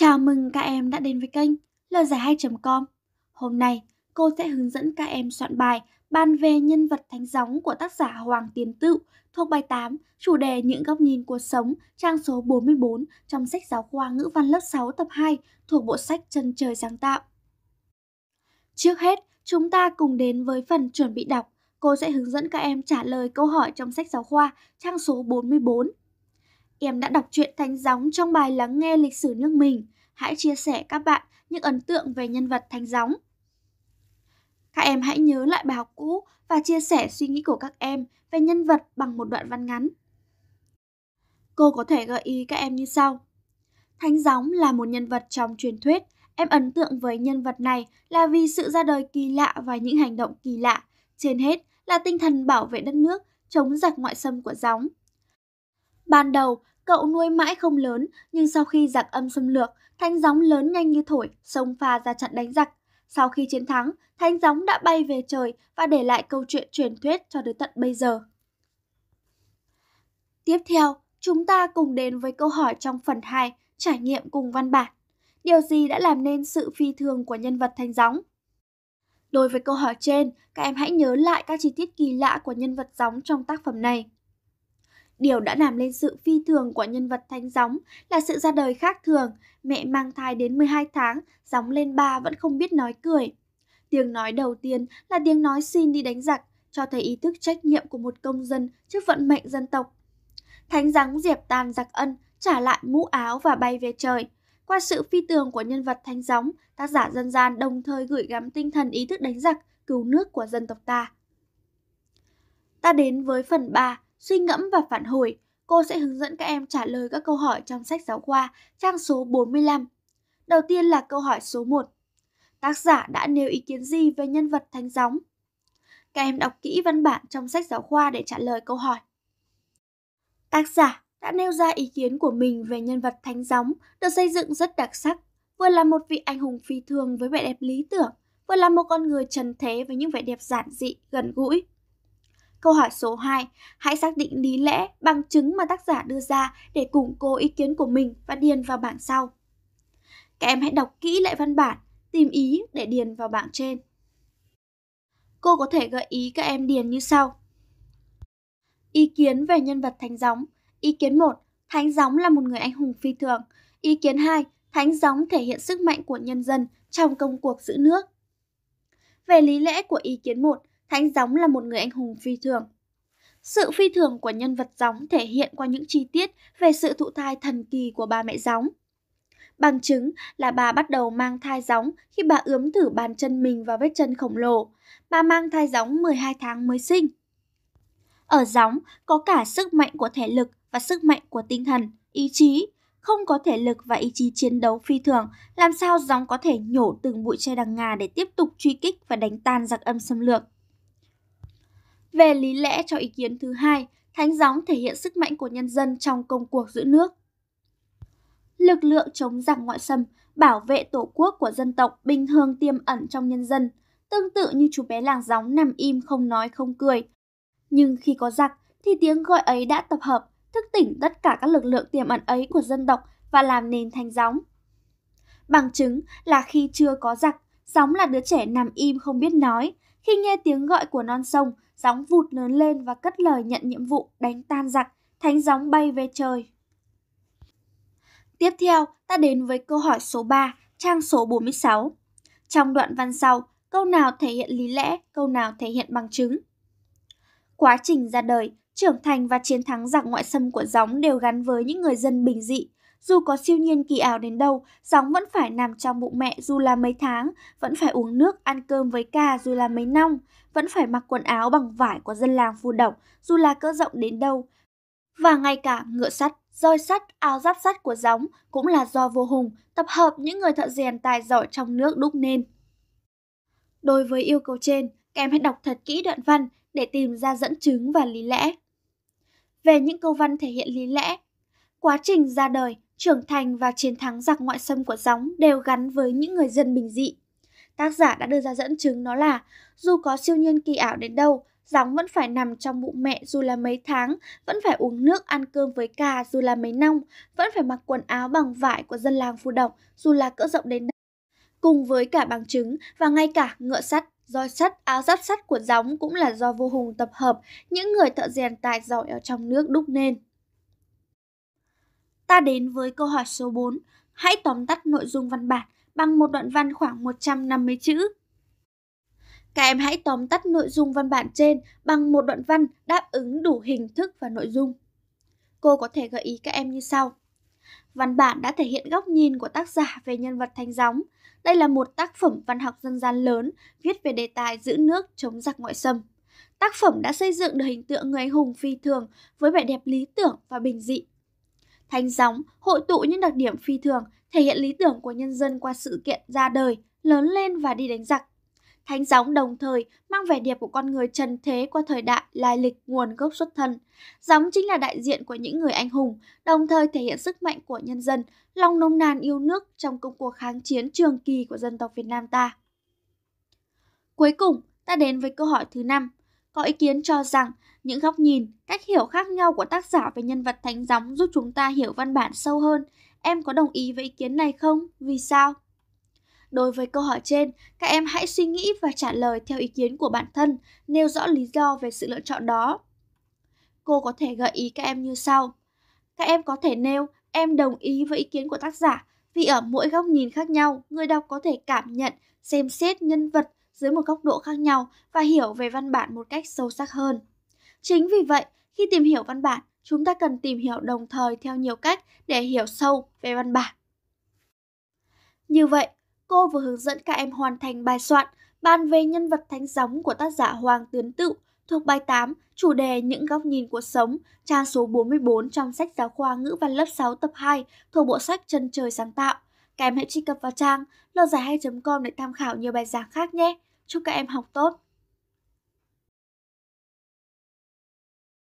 Chào mừng các em đã đến với kênh Lời giải 2.com. Hôm nay, cô sẽ hướng dẫn các em soạn bài bàn về nhân vật thánh gióng của tác giả Hoàng Tiến Tự thuộc bài 8, chủ đề Những góc nhìn cuộc sống, trang số 44 trong sách giáo khoa ngữ văn lớp 6 tập 2 thuộc bộ sách Chân trời sáng tạo. Trước hết, chúng ta cùng đến với phần chuẩn bị đọc. Cô sẽ hướng dẫn các em trả lời câu hỏi trong sách giáo khoa trang số 44 Em đã đọc truyện Thánh Gióng trong bài lắng nghe lịch sử nước mình. Hãy chia sẻ các bạn những ấn tượng về nhân vật Thánh Gióng. Các em hãy nhớ lại bài học cũ và chia sẻ suy nghĩ của các em về nhân vật bằng một đoạn văn ngắn. Cô có thể gợi ý các em như sau. Thánh Gióng là một nhân vật trong truyền thuyết. Em ấn tượng với nhân vật này là vì sự ra đời kỳ lạ và những hành động kỳ lạ. Trên hết là tinh thần bảo vệ đất nước, chống giặc ngoại xâm của Gióng. Ban đầu, cậu nuôi mãi không lớn, nhưng sau khi giặc âm xâm lược, thanh gióng lớn nhanh như thổi, sông pha ra trận đánh giặc. Sau khi chiến thắng, thanh gióng đã bay về trời và để lại câu chuyện truyền thuyết cho đến tận bây giờ. Tiếp theo, chúng ta cùng đến với câu hỏi trong phần 2, trải nghiệm cùng văn bản. Điều gì đã làm nên sự phi thường của nhân vật thanh gióng? Đối với câu hỏi trên, các em hãy nhớ lại các chi tiết kỳ lạ của nhân vật gióng trong tác phẩm này. Điều đã làm lên sự phi thường của nhân vật Thánh Gióng là sự ra đời khác thường, mẹ mang thai đến 12 tháng, Gióng lên ba vẫn không biết nói cười. Tiếng nói đầu tiên là tiếng nói xin đi đánh giặc, cho thấy ý thức trách nhiệm của một công dân trước vận mệnh dân tộc. Thánh Gióng diệp tàn giặc ân, trả lại mũ áo và bay về trời. Qua sự phi tường của nhân vật Thánh Gióng, tác giả dân gian đồng thời gửi gắm tinh thần ý thức đánh giặc, cứu nước của dân tộc ta. Ta đến với phần 3, Suy ngẫm và phản hồi, cô sẽ hướng dẫn các em trả lời các câu hỏi trong sách giáo khoa trang số 45. Đầu tiên là câu hỏi số 1. Tác giả đã nêu ý kiến gì về nhân vật thánh gióng? Các em đọc kỹ văn bản trong sách giáo khoa để trả lời câu hỏi. Tác giả đã nêu ra ý kiến của mình về nhân vật thánh gióng được xây dựng rất đặc sắc, vừa là một vị anh hùng phi thường với vẻ đẹp lý tưởng, vừa là một con người trần thế với những vẻ đẹp giản dị, gần gũi. Câu hỏi số 2, hãy xác định lý lẽ, bằng chứng mà tác giả đưa ra để củng cố ý kiến của mình và điền vào bảng sau. Các em hãy đọc kỹ lại văn bản, tìm ý để điền vào bảng trên. Cô có thể gợi ý các em điền như sau. Ý kiến về nhân vật Thánh Gióng Ý kiến 1. Thánh Gióng là một người anh hùng phi thường. Ý kiến 2. Thánh Gióng thể hiện sức mạnh của nhân dân trong công cuộc giữ nước. Về lý lẽ của ý kiến 1, Thánh Gióng là một người anh hùng phi thường. Sự phi thường của nhân vật Gióng thể hiện qua những chi tiết về sự thụ thai thần kỳ của bà mẹ Gióng. Bằng chứng là bà bắt đầu mang thai gióng khi bà ướm thử bàn chân mình vào vết chân khổng lồ. Bà mang thai gióng 12 tháng mới sinh. Ở gióng có cả sức mạnh của thể lực và sức mạnh của tinh thần, ý chí. Không có thể lực và ý chí chiến đấu phi thường, làm sao gióng có thể nhổ từng bụi tre đằng ngà để tiếp tục truy kích và đánh tan giặc âm xâm lược. Về lý lẽ cho ý kiến thứ hai, thánh gióng thể hiện sức mạnh của nhân dân trong công cuộc giữ nước. Lực lượng chống giặc ngoại xâm, bảo vệ tổ quốc của dân tộc bình thường tiềm ẩn trong nhân dân, tương tự như chú bé làng gióng nằm im không nói không cười. Nhưng khi có giặc thì tiếng gọi ấy đã tập hợp, thức tỉnh tất cả các lực lượng tiềm ẩn ấy của dân tộc và làm nền thành gióng. Bằng chứng là khi chưa có giặc, gióng là đứa trẻ nằm im không biết nói, khi nghe tiếng gọi của non sông, gióng vụt lớn lên và cất lời nhận nhiệm vụ đánh tan giặc, thánh gióng bay về trời. Tiếp theo, ta đến với câu hỏi số 3, trang số 46. Trong đoạn văn sau, câu nào thể hiện lý lẽ, câu nào thể hiện bằng chứng. Quá trình ra đời, trưởng thành và chiến thắng giặc ngoại xâm của gióng đều gắn với những người dân bình dị, dù có siêu nhiên kỳ ảo đến đâu, sóng vẫn phải nằm trong bụng mẹ dù là mấy tháng, vẫn phải uống nước, ăn cơm với ca dù là mấy năm, vẫn phải mặc quần áo bằng vải của dân làng phù độc dù là cỡ rộng đến đâu. Và ngay cả ngựa sắt, roi sắt, áo giáp sắt của gióng cũng là do vô hùng, tập hợp những người thợ rèn tài giỏi trong nước đúc nên. Đối với yêu cầu trên, kèm hãy đọc thật kỹ đoạn văn để tìm ra dẫn chứng và lý lẽ. Về những câu văn thể hiện lý lẽ, quá trình ra đời trưởng thành và chiến thắng giặc ngoại xâm của gióng đều gắn với những người dân bình dị. Tác giả đã đưa ra dẫn chứng đó là dù có siêu nhân kỳ ảo đến đâu, gióng vẫn phải nằm trong bụng mẹ dù là mấy tháng, vẫn phải uống nước ăn cơm với cà dù là mấy năm, vẫn phải mặc quần áo bằng vải của dân làng phù đồng dù là cỡ rộng đến đâu. Cùng với cả bằng chứng và ngay cả ngựa sắt, roi sắt, áo giáp sắt của gióng cũng là do vô hùng tập hợp những người thợ rèn tài giỏi ở trong nước đúc nên. Ta đến với câu hỏi số 4. Hãy tóm tắt nội dung văn bản bằng một đoạn văn khoảng 150 chữ. Các em hãy tóm tắt nội dung văn bản trên bằng một đoạn văn đáp ứng đủ hình thức và nội dung. Cô có thể gợi ý các em như sau. Văn bản đã thể hiện góc nhìn của tác giả về nhân vật Thanh Gióng. Đây là một tác phẩm văn học dân gian lớn viết về đề tài giữ nước chống giặc ngoại xâm. Tác phẩm đã xây dựng được hình tượng người hùng phi thường với vẻ đẹp lý tưởng và bình dị Thanh gióng hội tụ những đặc điểm phi thường, thể hiện lý tưởng của nhân dân qua sự kiện ra đời, lớn lên và đi đánh giặc. Thánh gióng đồng thời mang vẻ đẹp của con người trần thế qua thời đại, lai lịch, nguồn gốc xuất thân. Gióng chính là đại diện của những người anh hùng, đồng thời thể hiện sức mạnh của nhân dân, lòng nông nàn yêu nước trong công cuộc kháng chiến trường kỳ của dân tộc Việt Nam ta. Cuối cùng, ta đến với câu hỏi thứ năm có ý kiến cho rằng những góc nhìn, cách hiểu khác nhau của tác giả về nhân vật thánh gióng giúp chúng ta hiểu văn bản sâu hơn. Em có đồng ý với ý kiến này không? Vì sao? Đối với câu hỏi trên, các em hãy suy nghĩ và trả lời theo ý kiến của bản thân, nêu rõ lý do về sự lựa chọn đó. Cô có thể gợi ý các em như sau. Các em có thể nêu em đồng ý với ý kiến của tác giả vì ở mỗi góc nhìn khác nhau, người đọc có thể cảm nhận, xem xét nhân vật dưới một góc độ khác nhau và hiểu về văn bản một cách sâu sắc hơn. Chính vì vậy, khi tìm hiểu văn bản, chúng ta cần tìm hiểu đồng thời theo nhiều cách để hiểu sâu về văn bản. Như vậy, cô vừa hướng dẫn các em hoàn thành bài soạn bàn về nhân vật thánh gióng của tác giả Hoàng Tiến tự thuộc bài 8, chủ đề Những góc nhìn cuộc sống, trang số 44 trong sách giáo khoa ngữ văn lớp 6 tập 2 thuộc bộ sách Chân trời sáng tạo. Các em hãy truy cập vào trang lờ giải 2 com để tham khảo nhiều bài giảng khác nhé. Chúc các em học tốt!